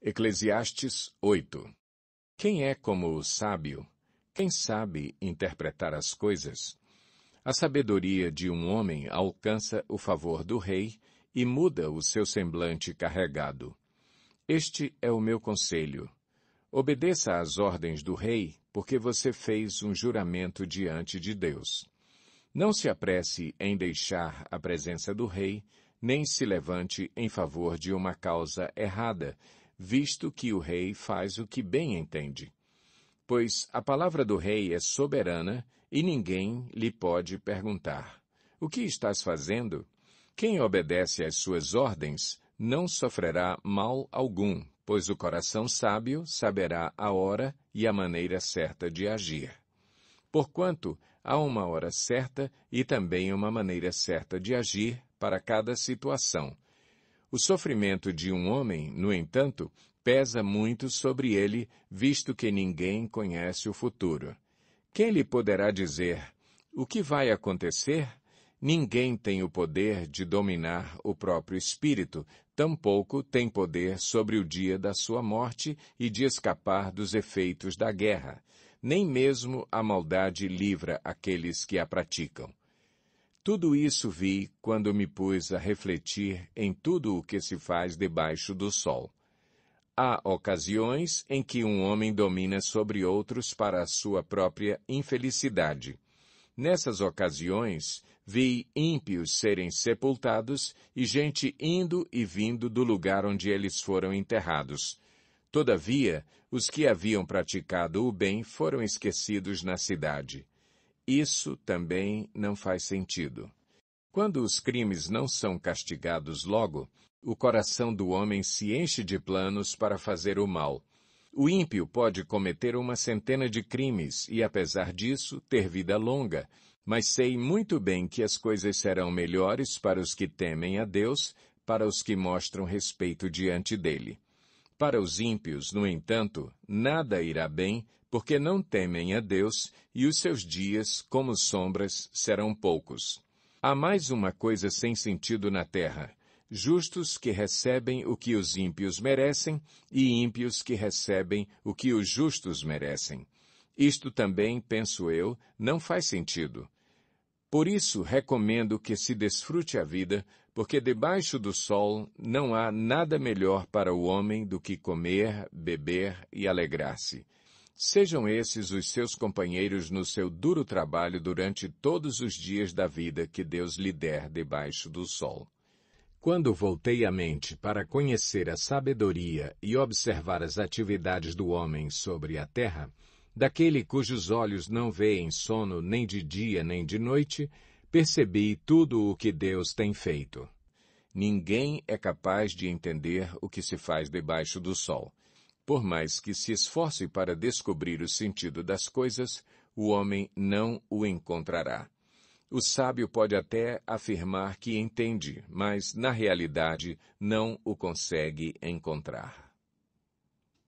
Eclesiastes 8 Quem é como o sábio? Quem sabe interpretar as coisas? A sabedoria de um homem alcança o favor do rei e muda o seu semblante carregado. Este é o meu conselho. Obedeça às ordens do rei, porque você fez um juramento diante de Deus. Não se apresse em deixar a presença do rei, nem se levante em favor de uma causa errada, visto que o rei faz o que bem entende. Pois a palavra do rei é soberana e ninguém lhe pode perguntar: O que estás fazendo? Quem obedece às suas ordens não sofrerá mal algum, pois o coração sábio saberá a hora e a maneira certa de agir. Porquanto há uma hora certa e também uma maneira certa de agir para cada situação, o sofrimento de um homem, no entanto, pesa muito sobre ele, visto que ninguém conhece o futuro. Quem lhe poderá dizer o que vai acontecer? Ninguém tem o poder de dominar o próprio espírito, tampouco tem poder sobre o dia da sua morte e de escapar dos efeitos da guerra. Nem mesmo a maldade livra aqueles que a praticam. Tudo isso vi quando me pus a refletir em tudo o que se faz debaixo do sol. Há ocasiões em que um homem domina sobre outros para a sua própria infelicidade. Nessas ocasiões, vi ímpios serem sepultados e gente indo e vindo do lugar onde eles foram enterrados. Todavia, os que haviam praticado o bem foram esquecidos na cidade. Isso também não faz sentido. Quando os crimes não são castigados logo, o coração do homem se enche de planos para fazer o mal. O ímpio pode cometer uma centena de crimes e, apesar disso, ter vida longa, mas sei muito bem que as coisas serão melhores para os que temem a Deus, para os que mostram respeito diante dele. Para os ímpios, no entanto, nada irá bem porque não temem a Deus, e os seus dias, como sombras, serão poucos. Há mais uma coisa sem sentido na terra: justos que recebem o que os ímpios merecem, e ímpios que recebem o que os justos merecem. Isto também, penso eu, não faz sentido. Por isso recomendo que se desfrute a vida, porque debaixo do sol não há nada melhor para o homem do que comer, beber e alegrar-se. Sejam esses os seus companheiros no seu duro trabalho durante todos os dias da vida que Deus lhe der debaixo do sol. Quando voltei a mente para conhecer a sabedoria e observar as atividades do homem sobre a terra, daquele cujos olhos não veem sono nem de dia nem de noite, percebi tudo o que Deus tem feito. Ninguém é capaz de entender o que se faz debaixo do sol. Por mais que se esforce para descobrir o sentido das coisas, o homem não o encontrará. O sábio pode até afirmar que entende, mas, na realidade, não o consegue encontrar.